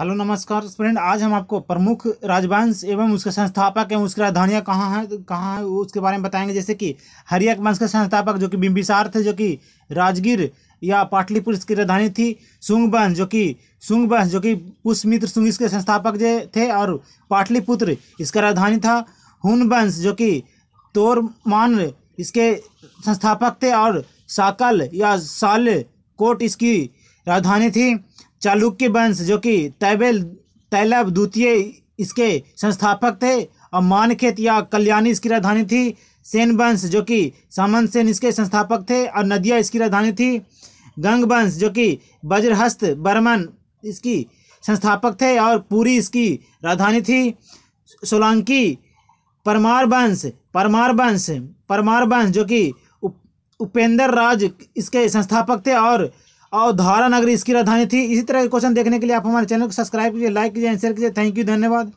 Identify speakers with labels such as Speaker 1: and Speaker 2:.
Speaker 1: hello नमस्कार student आज हम आपको प्रमुख राजवंश एवं उसके संस्थापक एवं उसकी राजधानियाँ कहाँ हैं तो कहाँ हैं उसके बारे में बताएंगे जैसे कि हरियक वंश के संस्थापक जो कि बिम्बिसार थे जो कि राजगीर या पाटलिपुर इसकी राजधानी थी सुंग वंश जो कि सुंग वंश जो कि पुष्पमित्र सुंग इसके संस्थापक जे थे और पाटलिपुत्र इसका राजधानी था हुन वंश जो कि तोरमान इसके संस्थापक थे और साकल या साल कोट इसकी राजधानी थी चालुक्य वंश जो कि तैबेल तैलब द्वितीय इसके संस्थापक थे और मानखेत या कल्याणी इसकी राजधानी थी सेन वंश जो कि सामन सेन इसके संस्थापक थे और नदिया इसकी राजधानी थी गंग वंश जो कि वज्रहस्त बर्मन इसकी संस्थापक थे और पूरी इसकी राजधानी थी सोलंकी परमार वंश परमार वंश परमार वंश जो कि उपेंद्र राज इसके संस्थापक थे और और धारा नगरी इसकी राजधानी थी इसी तरह के क्वेश्चन देखने के लिए आप हमारे चैनल को सब्सक्राइब कीजिए लाइक कीजिए शेयर कीजिए थैंक यू धन्यवाद